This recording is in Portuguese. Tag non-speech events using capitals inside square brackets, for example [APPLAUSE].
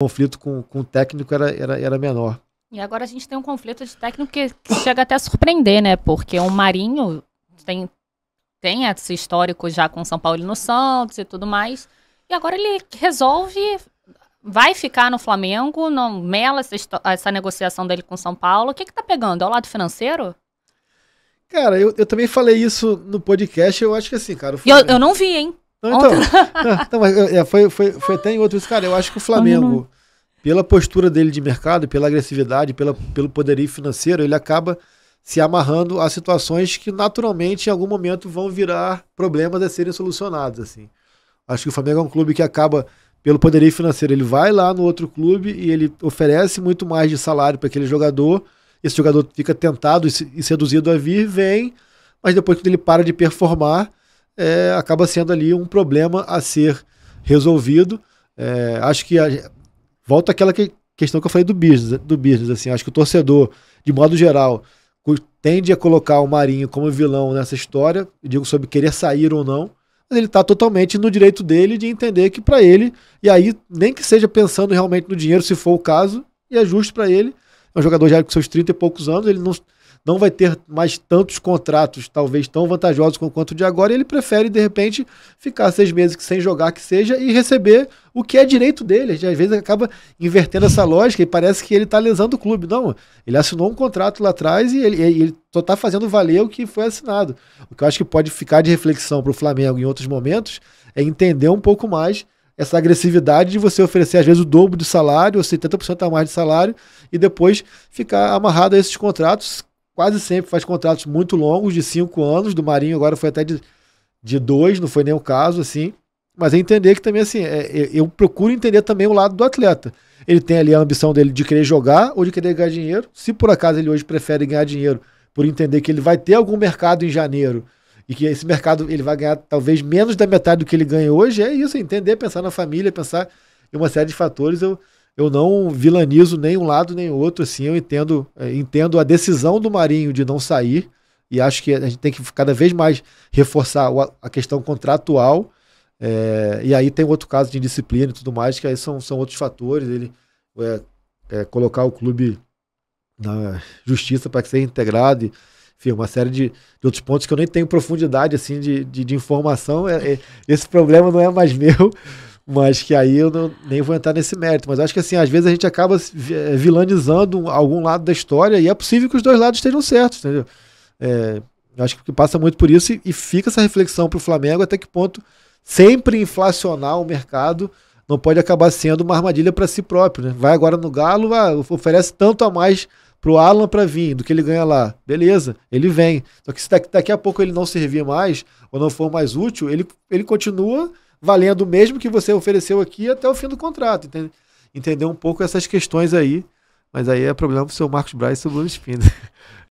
conflito com, com o técnico era, era, era menor. E agora a gente tem um conflito de técnico que, chega até a surpreender, né? Porque o Marinho tem, tem esse histórico já com São Paulo e no Santos e tudo mais. E agora ele resolve, vai ficar no Flamengo, não mela essa, essa negociação dele com São Paulo. O que que tá pegando? É o lado financeiro? Cara, eu, eu também falei isso no podcast, eu acho que assim, cara. Flamengo... Eu, eu não vi, hein? Então, então, não, então, não, não, é, foi, foi, foi até em outros. Cara, eu acho que o Flamengo, pela postura dele de mercado, pela agressividade, pela, pelo poderio financeiro, ele acaba se amarrando a situações que naturalmente em algum momento vão virar problemas a serem solucionados. assim. Acho que o Flamengo é um clube que acaba, pelo poderio financeiro, ele vai lá no outro clube e ele oferece muito mais de salário para aquele jogador. Esse jogador fica tentado e seduzido a vir, vem, mas depois que ele para de performar é, acaba sendo ali um problema a ser resolvido. É, acho que a, volta àquela que, questão que eu falei do business, do business. Assim, acho que o torcedor, de modo geral, tende a colocar o Marinho como vilão nessa história. Digo sobre querer sair ou não ele está totalmente no direito dele de entender que para ele, e aí nem que seja pensando realmente no dinheiro, se for o caso, e é justo para ele. É um jogador já com seus 30 e poucos anos, ele não, não vai ter mais tantos contratos, talvez tão vantajosos quanto o de agora, e ele prefere, de repente, ficar seis meses sem jogar que seja e receber o que é direito dele. Às vezes acaba invertendo essa lógica e parece que ele está lesando o clube. Não, ele assinou um contrato lá atrás e ele, ele só está fazendo valer o que foi assinado. O que eu acho que pode ficar de reflexão para o Flamengo em outros momentos é entender um pouco mais essa agressividade de você oferecer às vezes o dobro de salário ou 70% a mais de salário e depois ficar amarrado a esses contratos quase sempre faz contratos muito longos, de cinco anos. Do Marinho agora foi até de, de dois, não foi nem o caso, assim. Mas é entender que também, assim, é, é, eu procuro entender também o lado do atleta. Ele tem ali a ambição dele de querer jogar ou de querer ganhar dinheiro. Se por acaso ele hoje prefere ganhar dinheiro por entender que ele vai ter algum mercado em janeiro e que esse mercado ele vai ganhar talvez menos da metade do que ele ganha hoje, é isso, é entender, pensar na família, pensar em uma série de fatores. Eu, eu não vilanizo nem um lado nem outro, assim, eu entendo, é, entendo a decisão do Marinho de não sair, e acho que a gente tem que cada vez mais reforçar a questão contratual, é, e aí tem outro caso de indisciplina e tudo mais, que aí são, são outros fatores, ele é, é, colocar o clube na justiça para que seja integrado, e, enfim, uma série de, de, outros pontos que eu nem tenho profundidade assim de, de, de informação. É, é, esse problema não é mais [LAUGHS] meu, mas que aí eu não, nem vou entrar nesse mérito. Mas acho que assim, às vezes a gente acaba eh, vilanizando algum lado da história e é possível que os dois lados estejam certos, entendeu? É, acho que passa muito por isso e, e fica essa reflexão para o Flamengo até que ponto sempre inflacionar o mercado não pode acabar sendo uma armadilha para si próprio. Né? Vai agora no Galo, ah, oferece tanto a mais para o Alan para vir do que ele ganha lá. Beleza, ele vem. Só que se daqui, daqui a pouco ele não servir mais ou não for mais útil, ele, ele continua valendo o mesmo que você ofereceu aqui até o fim do contrato. Entende? Entender um pouco essas questões aí. Mas aí é problema do seu Marcos Braz e seu Bruno Espina. [LAUGHS]